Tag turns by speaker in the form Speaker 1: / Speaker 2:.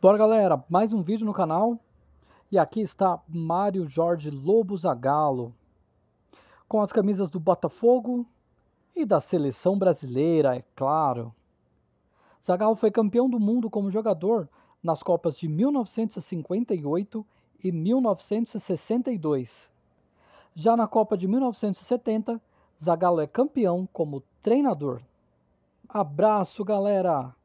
Speaker 1: Bora galera, mais um vídeo no canal e aqui está Mário Jorge Lobo Zagalo com as camisas do Botafogo e da seleção brasileira, é claro. Zagalo foi campeão do mundo como jogador nas Copas de 1958 e 1962. Já na Copa de 1970, Zagalo é campeão como treinador. Abraço, galera!